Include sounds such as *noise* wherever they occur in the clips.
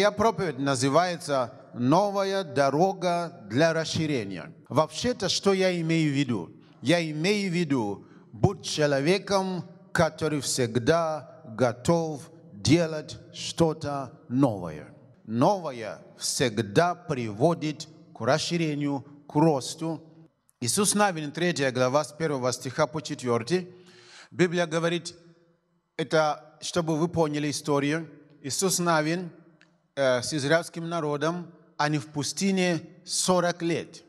Моя проповедь называется «Новая дорога для расширения». Вообще-то, что я имею в виду? Я имею в виду, будь человеком, который всегда готов делать что-то новое. Новое всегда приводит к расширению, к росту. Иисус Навин, 3 глава, с 1 стиха по 4. Библия говорит, это чтобы вы поняли историю. Иисус Навин – Э, с израильским народом, они а в пустыне 40 лет.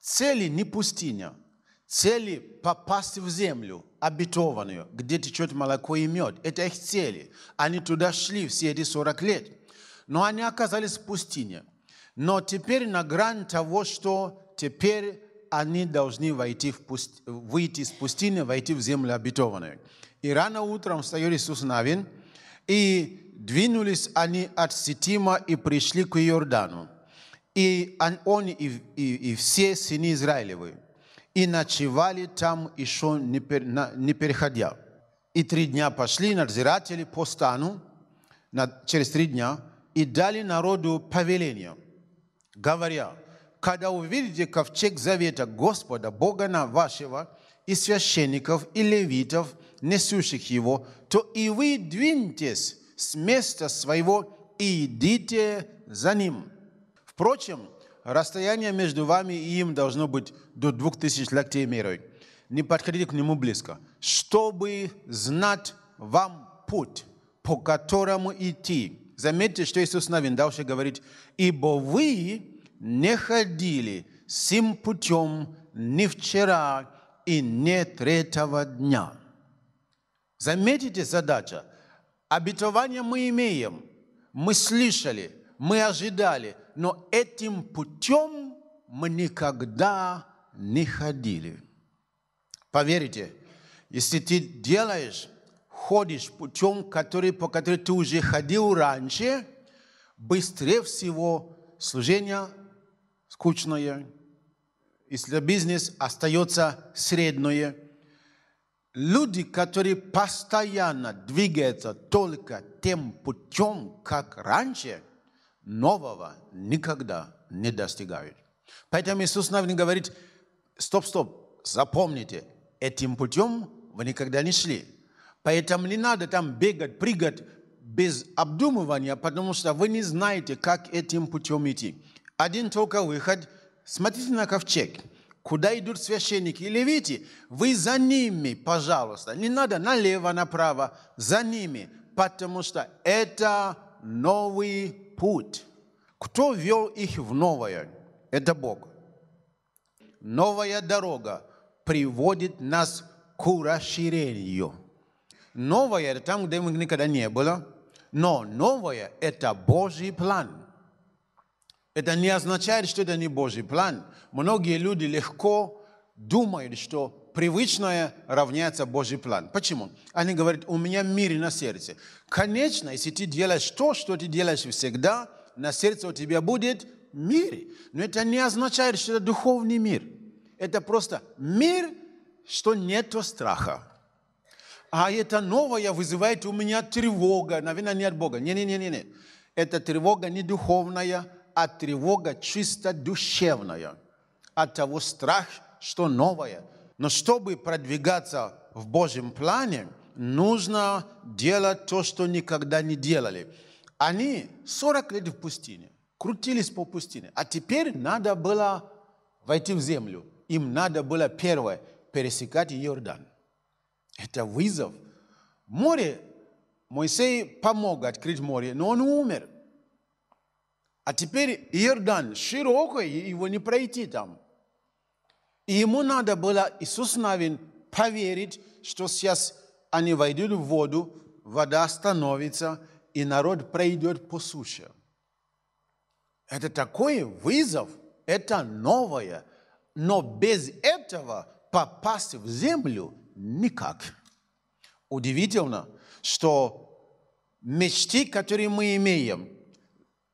Цели не пустыня, цели попасть в землю обетованную, где течет молоко и мед. Это их цели. Они туда шли все эти 40 лет. Но они оказались в пустыне. Но теперь на грани того, что теперь они должны войти в пусть... выйти из пустыни, войти в землю обетованную. И рано утром встает Иисус Навин, и Двинулись они от Ситима и пришли к Иордану. И он и, и, и все сыны Израилевы. И ночевали там еще не, пер, на, не переходя. И три дня пошли надзиратели по стану, на, через три дня, и дали народу повеление, говоря, когда увидите ковчег завета Господа, Бога на вашего, и священников, и левитов, несущих его, то и вы двинетесь с места своего и идите за ним. Впрочем, расстояние между вами и им должно быть до двух тысяч локтей мерой. Не подходите к нему близко, чтобы знать вам путь, по которому идти. Заметьте, что Иисус Навин дальше говорит, «Ибо вы не ходили сим путем ни вчера и не третьего дня». Заметите задача – Обетование мы имеем, мы слышали, мы ожидали, но этим путем мы никогда не ходили. Поверьте, если ты делаешь, ходишь путем, который, по которому ты уже ходил раньше, быстрее всего служение скучное, если бизнес остается средное – Люди, которые постоянно двигаются только тем путем, как раньше, нового никогда не достигают. Поэтому Иисус нам говорит, стоп, стоп, запомните, этим путем вы никогда не шли. Поэтому не надо там бегать, прыгать без обдумывания, потому что вы не знаете, как этим путем идти. Один только выход. Смотрите на ковчег. Куда идут священники и левити? Вы за ними, пожалуйста. Не надо налево, направо, за ними, потому что это новый путь. Кто вел их в новое? Это Бог. Новая дорога приводит нас к расширению. Новое – это там, где мы никогда не было. Но новое – это Божий план – это не означает, что это не Божий план. Многие люди легко думают, что привычное равняется Божий план. Почему? Они говорят, у меня мир на сердце. Конечно, если ты делаешь то, что ты делаешь всегда, на сердце у тебя будет мир. Но это не означает, что это духовный мир. Это просто мир, что нет страха. А это новое вызывает у меня тревога. Наверное, не от Бога. Не-не-не. не. Это тревога не духовная, а тревога чисто душевная, от того страх, что новое. Но чтобы продвигаться в Божьем плане, нужно делать то, что никогда не делали. Они 40 лет в пустыне, крутились по пустыне, а теперь надо было войти в землю. Им надо было первое пересекать Иордан. Это вызов. Море, Моисей помог открыть море, но он умер – а теперь Иордан широкий, его не пройти там. И ему надо было, Иисус Навин, поверить, что сейчас они войдут в воду, вода остановится, и народ пройдет по суше. Это такой вызов, это новое. Но без этого попасть в землю никак. Удивительно, что мечты, которые мы имеем –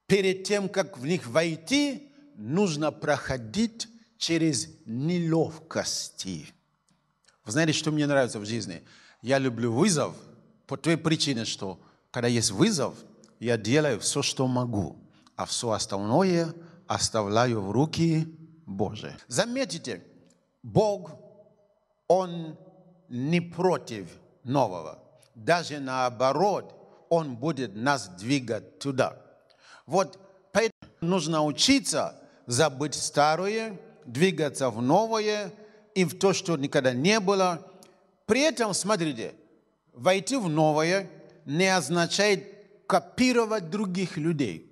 перед тем, как в них войти, нужно проходить через неловкости. Вы знаете, что мне нравится в жизни? Я люблю вызов по той причине, что когда есть вызов, я делаю все, что могу, а все остальное оставляю в руки Божьи. Заметите, Бог, Он не против нового. Даже наоборот, Он будет нас двигать туда – вот поэтому нужно учиться забыть старое, двигаться в новое и в то, что никогда не было. При этом, смотрите, войти в новое не означает копировать других людей.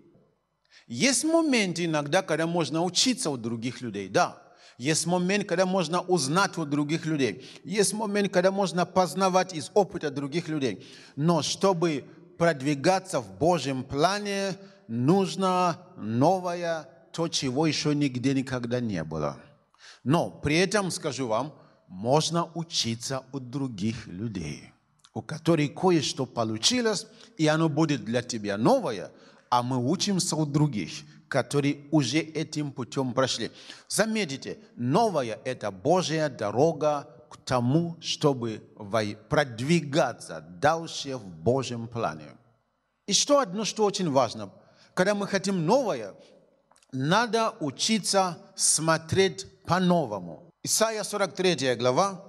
Есть моменты иногда, когда можно учиться у других людей, да. Есть момент, когда можно узнать у других людей. Есть момент, когда можно познавать из опыта других людей. Но чтобы продвигаться в Божьем плане, нужно новое, то, чего еще нигде никогда не было. Но при этом, скажу вам, можно учиться у других людей, у которых кое-что получилось, и оно будет для тебя новое, а мы учимся у других, которые уже этим путем прошли. Заметите, новая это Божья дорога к тому, чтобы продвигаться дальше в Божьем плане. И что одно, что очень важно – когда мы хотим новое, надо учиться смотреть по-новому. Исайя 43 глава,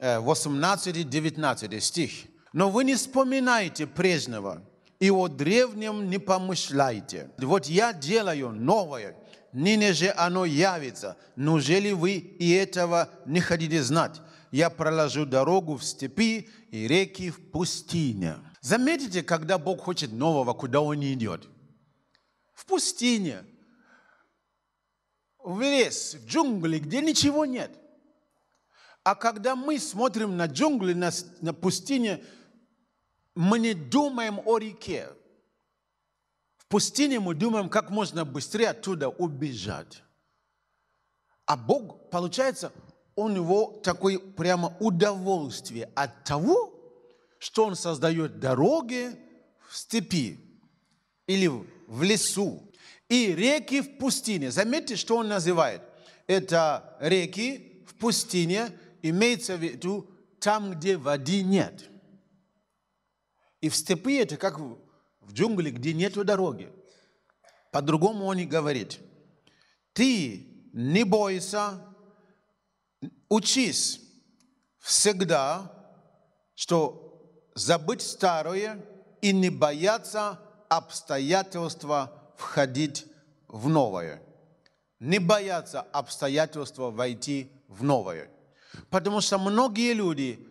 18-19 э, стих. «Но вы не вспоминайте прежнего, и о древнем не помышляйте. Вот я делаю новое, ныне же оно явится. Неужели вы и этого не хотите знать? Я проложу дорогу в степи и реки в пустыне». Заметите, когда Бог хочет нового, куда Он идет – в пустыне, в лес, в джунгли, где ничего нет. А когда мы смотрим на джунгли, на, на пустыне, мы не думаем о реке. В пустыне мы думаем, как можно быстрее оттуда убежать. А Бог, получается, у него такое прямо удовольствие от того, что он создает дороги в степи или в лесу и реки в пустыне. Заметьте, что он называет. Это реки в пустыне, имеется в виду там, где воды нет. И в степи это как в джунгли, где нет дороги. По-другому он и говорит. Ты не бойся, учись всегда, что забыть старое и не бояться обстоятельства входить в новое. Не бояться обстоятельства войти в новое. Потому что многие люди,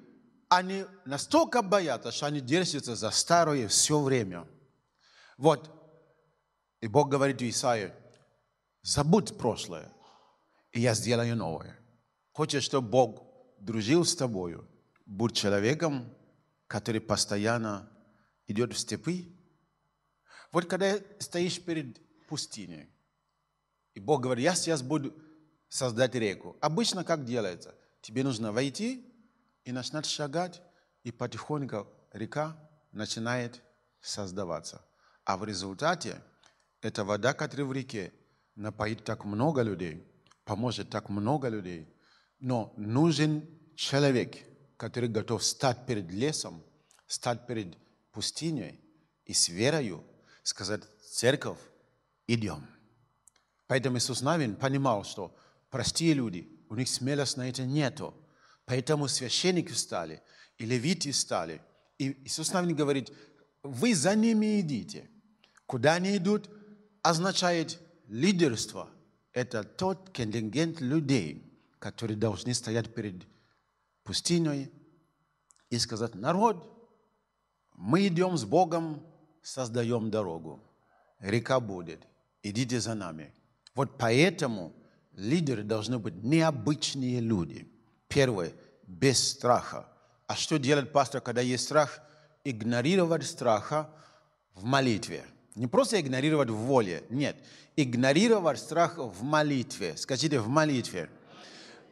они настолько боятся, что они держатся за старое все время. Вот, и Бог говорит Исаию, забудь прошлое, и я сделаю новое. Хочешь, чтобы Бог дружил с тобою, будь человеком, который постоянно идет в степи, вот когда стоишь перед пустыней, и Бог говорит, я сейчас буду создать реку. Обычно как делается? Тебе нужно войти и начинать шагать, и потихоньку река начинает создаваться. А в результате эта вода, которая в реке, напоит так много людей, поможет так много людей. Но нужен человек, который готов стать перед лесом, стать перед пустыней и с верою сказать, церковь, идем. Поэтому Иисус Навин понимал, что простые люди, у них смелости на это нету. Поэтому священники встали, и левиты встали. И Иисус Навин говорит, вы за ними идите. Куда они идут, означает лидерство. Это тот контингент людей, которые должны стоять перед пустыней и сказать, народ, мы идем с Богом создаем дорогу. Река будет. Идите за нами. Вот поэтому лидеры должны быть необычные люди. Первое, без страха. А что делать пастор, когда есть страх? Игнорировать страха в молитве. Не просто игнорировать в воле, нет. Игнорировать страх в молитве. Скажите, в молитве.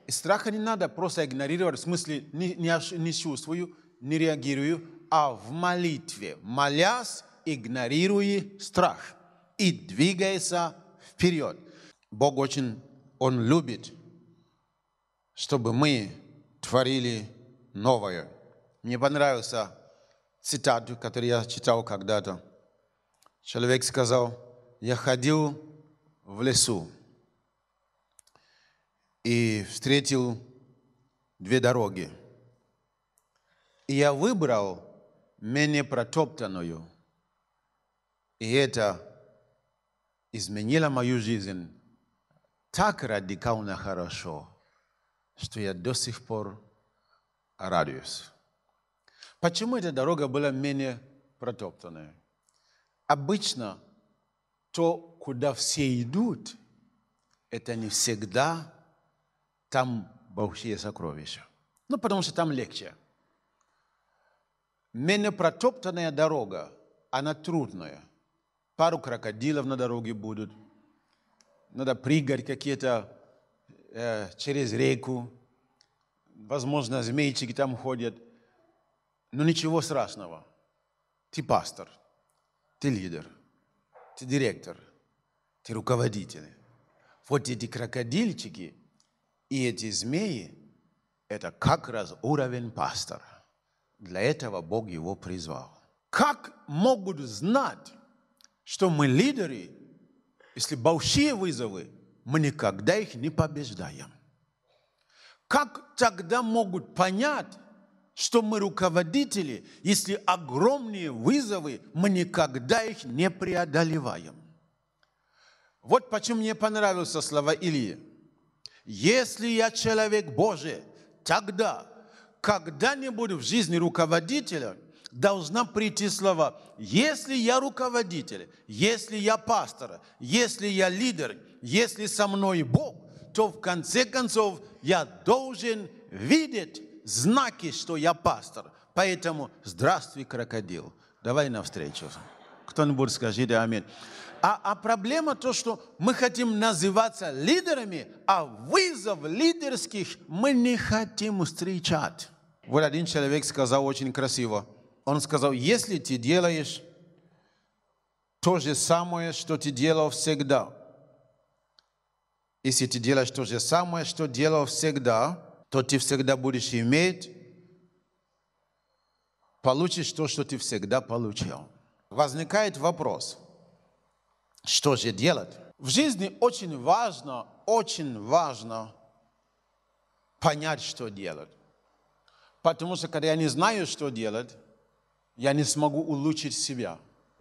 Страха не надо просто игнорировать, в смысле не, не, не чувствую, не реагирую, а в молитве. Молясь, игнорируй страх и двигайся вперед. Бог очень, Он любит, чтобы мы творили новое. Мне понравился цитату, которую я читал когда-то. Человек сказал, я ходил в лесу и встретил две дороги. И я выбрал менее протоптанную – и это изменило мою жизнь так радикально хорошо, что я до сих пор радуюсь. Почему эта дорога была менее протоптанная? Обычно то, куда все идут, это не всегда там большие сокровища. Ну, потому что там легче. Менее протоптанная дорога, она трудная – пару крокодилов на дороге будут, надо прыгать какие-то э, через реку, возможно, змейчики там ходят. Но ничего страшного. Ты пастор, ты лидер, ты директор, ты руководитель. Вот эти крокодильчики и эти змеи – это как раз уровень пастора. Для этого Бог его призвал. Как могут знать что мы лидеры, если большие вызовы, мы никогда их не побеждаем. Как тогда могут понять, что мы руководители, если огромные вызовы, мы никогда их не преодолеваем? Вот почему мне понравился слова Ильи. Если я человек Божий, тогда когда-нибудь в жизни руководителя должна прийти слова. Если я руководитель, если я пастор, если я лидер, если со мной Бог, то в конце концов я должен видеть знаки, что я пастор. Поэтому здравствуй, крокодил. Давай навстречу. Кто-нибудь скажите аминь. А, а проблема то, что мы хотим называться лидерами, а вызов лидерских мы не хотим встречать. Вот один человек сказал очень красиво. Он сказал, если ты делаешь то же самое, что ты делал всегда, если ты делаешь то же самое, что делал всегда, то ты всегда будешь иметь, получишь то, что ты всегда получил. Возникает вопрос, что же делать? В жизни очень важно, очень важно понять, что делать. Потому что когда я не знаю, что делать, я не смогу улучшить себя.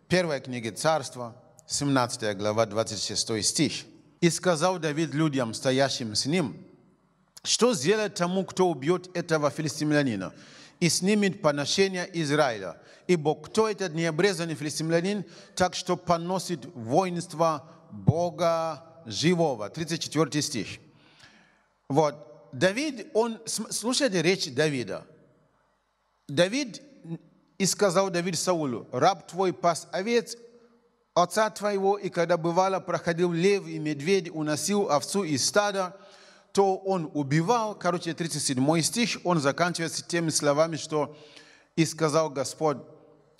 Первая книга Царства, 17 глава, 26 стих. «И сказал Давид людям, стоящим с ним, что сделать тому, кто убьет этого филистимлянина и снимет поношение Израиля? Ибо кто этот необрезанный филистимлянин, так что поносит воинство Бога живого? 34 стих. Вот. Давид, он, слушайте речь Давида. Давид и сказал Давид Саулю, раб твой пас овец отца твоего, и когда бывало проходил лев и медведь, уносил овцу из стада, то он убивал. Короче, 37 стих, он заканчивается теми словами, что «И сказал Господь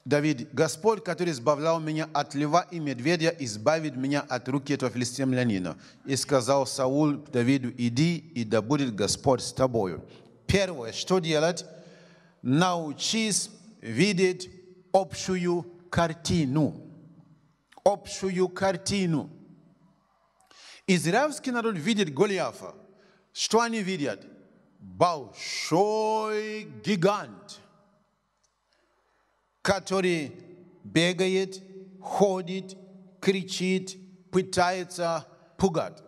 Давид, Господь, который избавлял меня от льва и медведя, избавит меня от руки этого филистимлянина. И сказал Саул Давиду, иди, и да будет Господь с тобою». Первое, что делать? Научись видит общую картину. Общую картину. Израильский народ видит Голиафа. Что они видят? Большой гигант, который бегает, ходит, кричит, пытается пугать.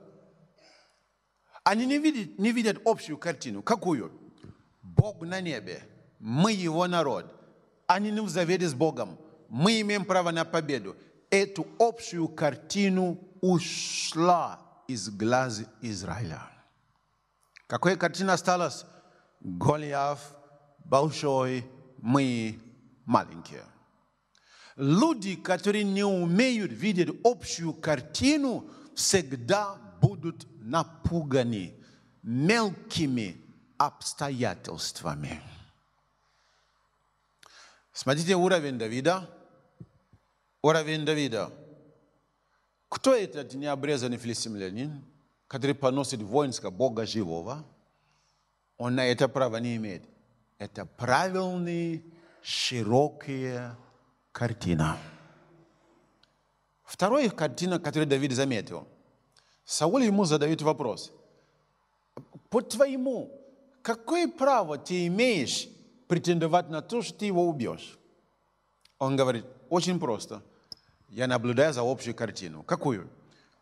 Они не видят, не видят общую картину. Какую? Бог на небе, мы его народ – они в завере с Богом. Мы имеем право на победу. Эту общую картину ушла из глаз Израиля. Какая картина осталась? Голиаф большой, мы маленькие. Люди, которые не умеют видеть общую картину, всегда будут напуганы мелкими обстоятельствами. Смотрите уровень Давида. Уровень Давида. Кто этот необрезанный филистимлянин, который поносит воинского Бога живого? Он на это право не имеет. Это правильная, широкая картина. Вторая картина, которую Давид заметил. Саул ему задает вопрос. По твоему, какое право ты имеешь претендовать на то, что ты его убьешь. Он говорит, очень просто. Я наблюдаю за общую картину. Какую?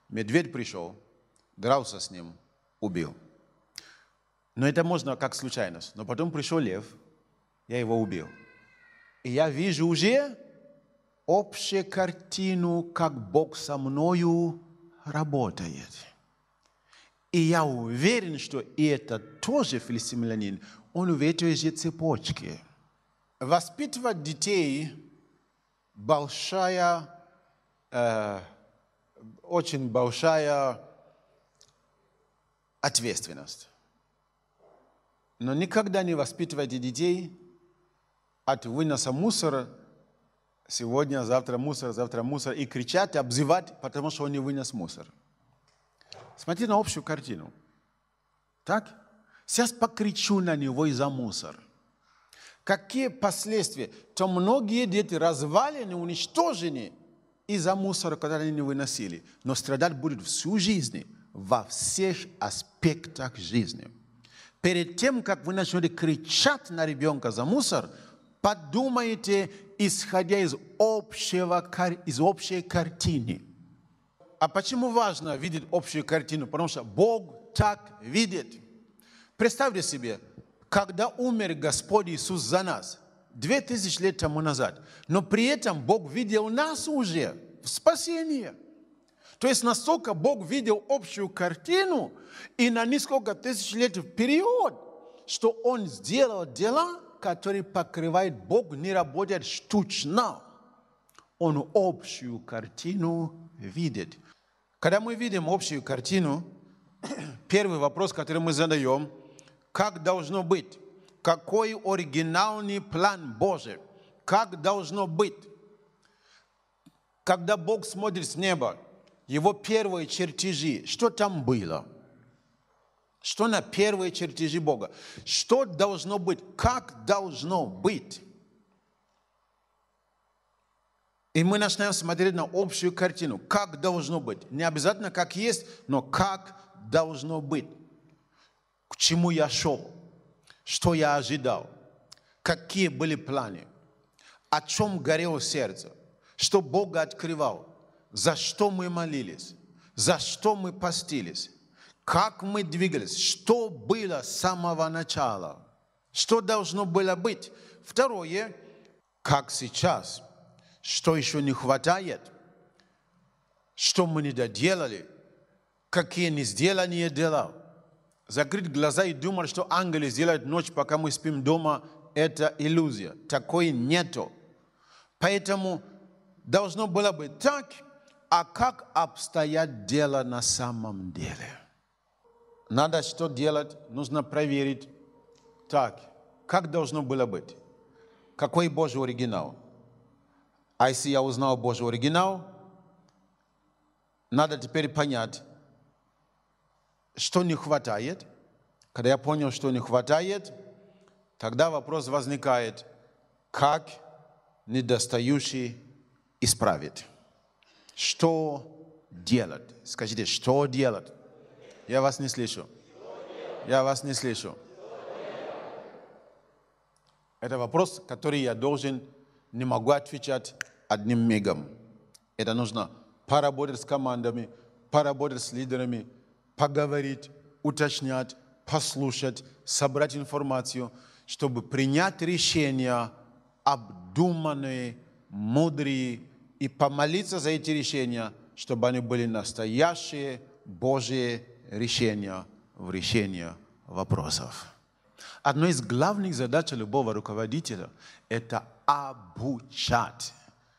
Медведь пришел, дрался с ним, убил. Но это можно как случайность. Но потом пришел лев, я его убил. И я вижу уже общую картину, как Бог со мною работает. И я уверен, что и это тоже филистимлянин. Он в этой же цепочке. Воспитывать детей – большая, э, очень большая ответственность. Но никогда не воспитывайте детей от выноса мусора сегодня, завтра мусор, завтра мусор, и кричать, обзывать, потому что он не вынес мусор – Смотри на общую картину. Так? Сейчас покричу на него из-за мусор. Какие последствия? То многие дети развалены, уничтожены из-за мусора, который они выносили. Но страдать будет всю жизнь, во всех аспектах жизни. Перед тем, как вы начнете кричать на ребенка за мусор, подумайте, исходя из, общего, из общей картины – а почему важно видеть общую картину? Потому что Бог так видит. Представьте себе, когда умер Господь Иисус за нас, две тысячи лет тому назад, но при этом Бог видел нас уже в спасении. То есть настолько Бог видел общую картину и на несколько тысяч лет вперед, что Он сделал дела, которые покрывает Бог, не работает штучно. Он общую картину видит. Когда мы видим общую картину, *clears throat* первый вопрос, который мы задаем, как должно быть? Какой оригинальный план Божий? Как должно быть? Когда Бог смотрит с неба, его первые чертежи, что там было? Что на первые чертежи Бога? Что должно быть? Как должно быть? И мы начинаем смотреть на общую картину, как должно быть. Не обязательно как есть, но как должно быть. К чему я шел, что я ожидал, какие были планы, о чем горело сердце, что Бог открывал, за что мы молились, за что мы постились, как мы двигались, что было с самого начала, что должно было быть. Второе, как сейчас – что еще не хватает, что мы не доделали, какие не сделанные дела. Закрыть глаза и думать, что ангелы сделают ночь, пока мы спим дома, это иллюзия. Такой нету. Поэтому должно было быть так, а как обстоят дела на самом деле? Надо что делать? Нужно проверить. Так, как должно было быть? Какой Божий оригинал? Ай сия узнал Божий оригинал. Надо теперь понять, что не хватает. Когда я понял, что не хватает, тогда вопрос возникает, как недостающий исправить. Что делать? Скажите, что делать? Я вас не слышу. Я вас не слышу. Это вопрос, который я должен не могу отвечать одним мигом. Это нужно поработать с командами, поработать с лидерами, поговорить, уточнять, послушать, собрать информацию, чтобы принять решения обдуманные, мудрые, и помолиться за эти решения, чтобы они были настоящие Божьи решения в решении вопросов. Одна из главных задач любого руководителя – это обучать.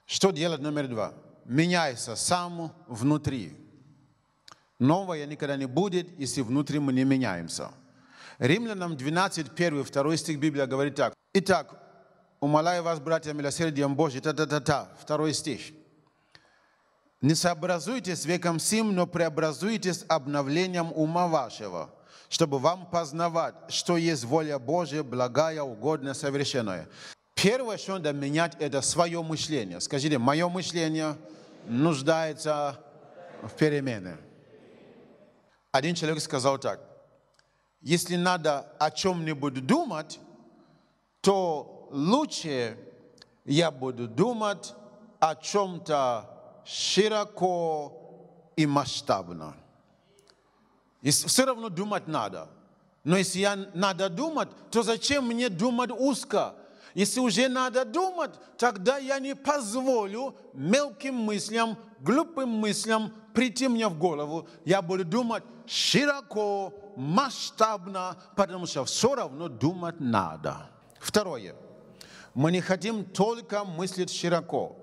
Что делать номер два? Меняйся сам внутри. Новое никогда не будет, если внутри мы не меняемся. Римлянам 12, 1, 2 стих Библия говорит так. Итак, умоляю вас, братья, милосердием Божьим, та-та-та-та, второй стих. Не сообразуйтесь веком сим, но преобразуйтесь обновлением ума вашего – чтобы вам познавать, что есть воля Божья, благая, угодная, совершенная. Первое, что надо менять, это свое мышление. Скажите, мое мышление нуждается в перемене. Один человек сказал так, если надо о чем-нибудь думать, то лучше я буду думать о чем-то широко и масштабно. И все равно думать надо. Но если я надо думать, то зачем мне думать узко? Если уже надо думать, тогда я не позволю мелким мыслям, глупым мыслям прийти мне в голову. Я буду думать широко, масштабно, потому что все равно думать надо. Второе. Мы не хотим только мыслить широко.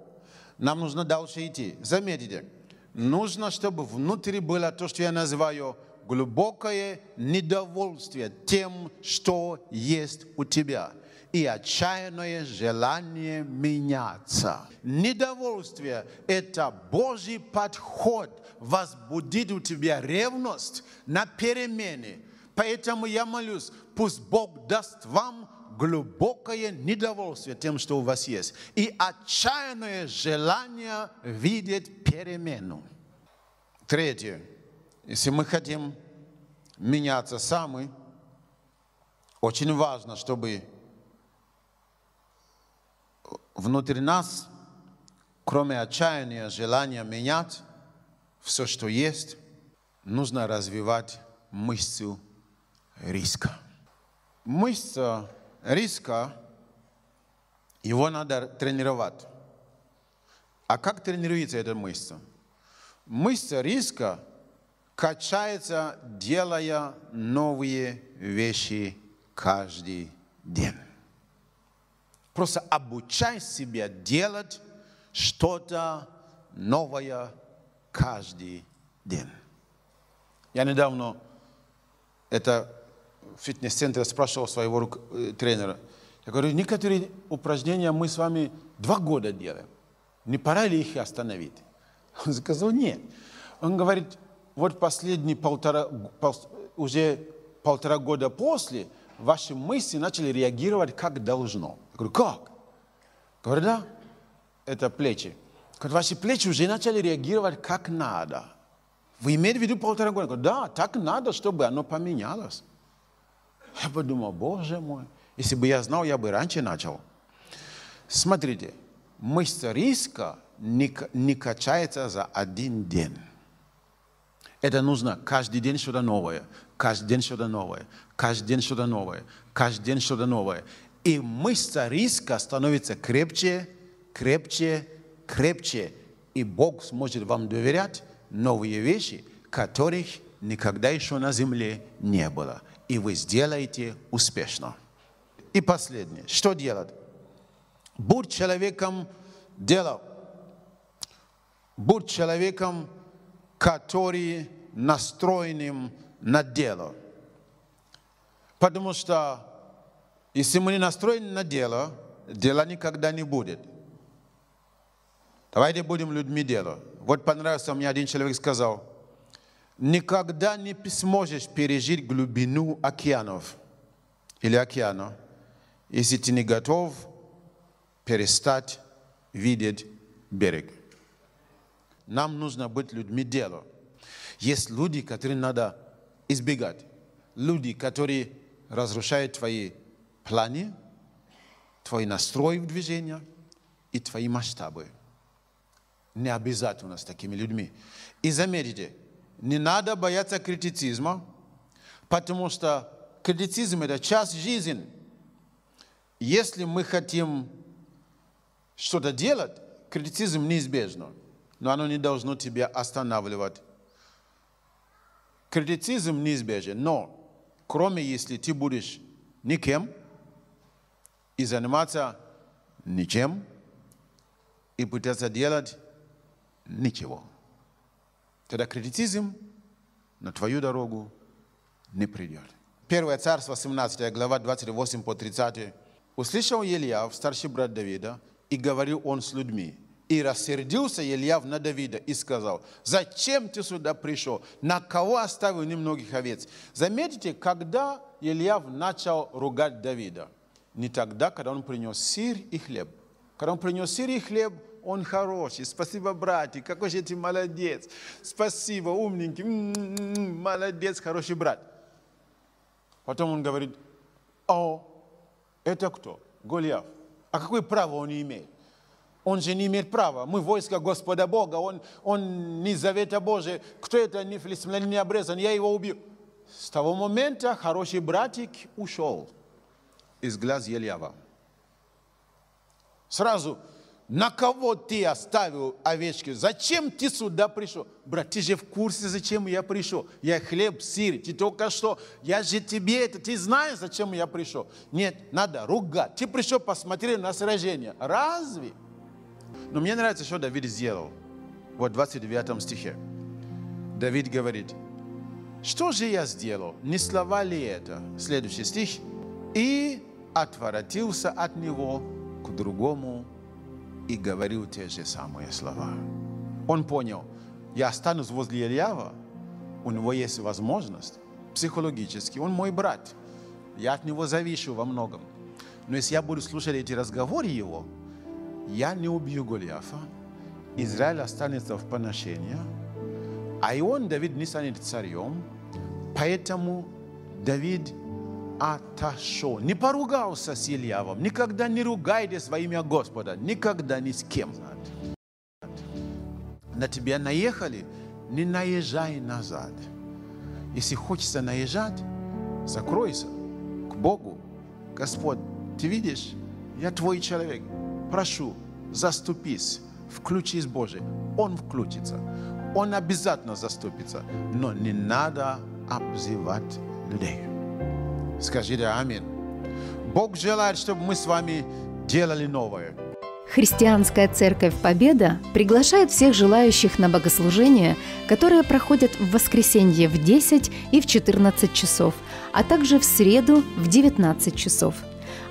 Нам нужно дальше идти. Заметьте, нужно, чтобы внутри было то, что я называю – глубокое недовольствие тем, что есть у тебя, и отчаянное желание меняться. Недовольствие – это Божий подход возбудит у тебя ревность на перемене. Поэтому я молюсь, пусть Бог даст вам глубокое недовольство тем, что у вас есть, и отчаянное желание видеть перемену. Третье. Если мы хотим меняться сами, очень важно, чтобы внутри нас, кроме отчаяния, желания менять все, что есть, нужно развивать мышцу риска. Мышца риска, его надо тренировать. А как тренируется эта мышца? Мышца риска – качается, делая новые вещи каждый день. Просто обучай себя делать что-то новое каждый день. Я недавно это в фитнес-центре спрашивал своего э, тренера. Я говорю, некоторые упражнения мы с вами два года делаем. Не пора ли их остановить? Он сказал, нет. Он говорит, вот последние полтора, пол, уже полтора года после, ваши мысли начали реагировать как должно. Я говорю, как? Говорю, да, это плечи. Говорю, ваши плечи уже начали реагировать как надо. Вы имеете в виду полтора года? говорю, да, так надо, чтобы оно поменялось. Я подумал, боже мой, если бы я знал, я бы раньше начал. Смотрите, мышца риска не, не качается за один день. Это нужно каждый день что-то новое, каждый день что-то новое, каждый день что-то новое, каждый день что-то новое. И мышца риска становится крепче, крепче, крепче. И Бог сможет вам доверять новые вещи, которых никогда еще на земле не было. И вы сделаете успешно. И последнее. Что делать? Будь человеком дела. Будь человеком который настроенным на дело. Потому что если мы не настроены на дело, дела никогда не будет. Давайте будем людьми дела. Вот понравился мне один человек сказал, никогда не сможешь пережить глубину океанов или океана, если ты не готов перестать видеть берег. Нам нужно быть людьми дела. Есть люди, которые надо избегать. Люди, которые разрушают твои планы, твой настрой в движении и твои масштабы. Не обязательно с такими людьми. И заметьте, не надо бояться критицизма, потому что критицизм – это часть жизни. Если мы хотим что-то делать, критицизм неизбежно – но оно не должно тебя останавливать. Критицизм неизбежен, но кроме если ты будешь никем и заниматься ничем и пытаться делать ничего, тогда критицизм на твою дорогу не придет. 1 Царство, 17 глава, 28 по 30. «Услышал Илья, старший брат Давида, и говорил он с людьми, и рассердился Ильяв на Давида и сказал, «Зачем ты сюда пришел? На кого оставил немногих овец?» Заметите, когда Ильяв начал ругать Давида? Не тогда, когда он принес сыр и хлеб. Когда он принес сыр и хлеб, он хороший, спасибо, братик, какой же ты молодец, спасибо, умненький, М -м -м, молодец, хороший брат. Потом он говорит, о, «А, это кто? Голиаф. А какое право он имеет? Он же не имеет права. Мы войско Господа Бога, он, он не завета Божия. Кто это не филистимлянин не обрезан, я его убью. С того момента хороший братик ушел из глаз Ельява. Сразу, на кого ты оставил овечки? Зачем ты сюда пришел? Брат, ты же в курсе, зачем я пришел? Я хлеб, сыр, ты только что. Я же тебе это, ты знаешь, зачем я пришел? Нет, надо ругать. Ты пришел, посмотри на сражение. Разве? Разве? Но мне нравится, что Давид сделал. Вот в 29 стихе. Давид говорит, что же я сделал? Не слова ли это? Следующий стих. И отворотился от него к другому и говорил те же самые слова. Он понял, я останусь возле Ильява, у него есть возможность, психологически, он мой брат, я от него завишу во многом. Но если я буду слушать эти разговоры его, я не убью Голиафа, Израиль останется в поношении, а и он, Давид, не станет царем, поэтому Давид отошел, не поругался с Ильявом, никогда не ругайтесь во имя Господа, никогда ни с кем. На тебя наехали, не наезжай назад. Если хочется наезжать, закройся к Богу. Господь, ты видишь, я твой человек, прошу, заступись, включись, Боже. Он включится. Он обязательно заступится. Но не надо обзывать людей. Скажите аминь. Бог желает, чтобы мы с вами делали новое. Христианская церковь «Победа» приглашает всех желающих на богослужение, которое проходит в воскресенье в 10 и в 14 часов, а также в среду в 19 часов.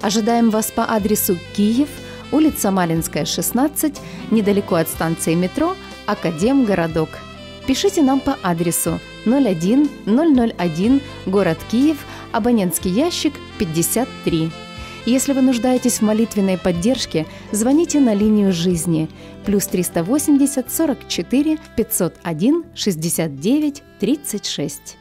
Ожидаем вас по адресу Киев – улица Малинская, 16, недалеко от станции метро Академгородок. Пишите нам по адресу 01001 город Киев, абонентский ящик 53. Если вы нуждаетесь в молитвенной поддержке, звоните на линию жизни плюс 380 44 501 69 36.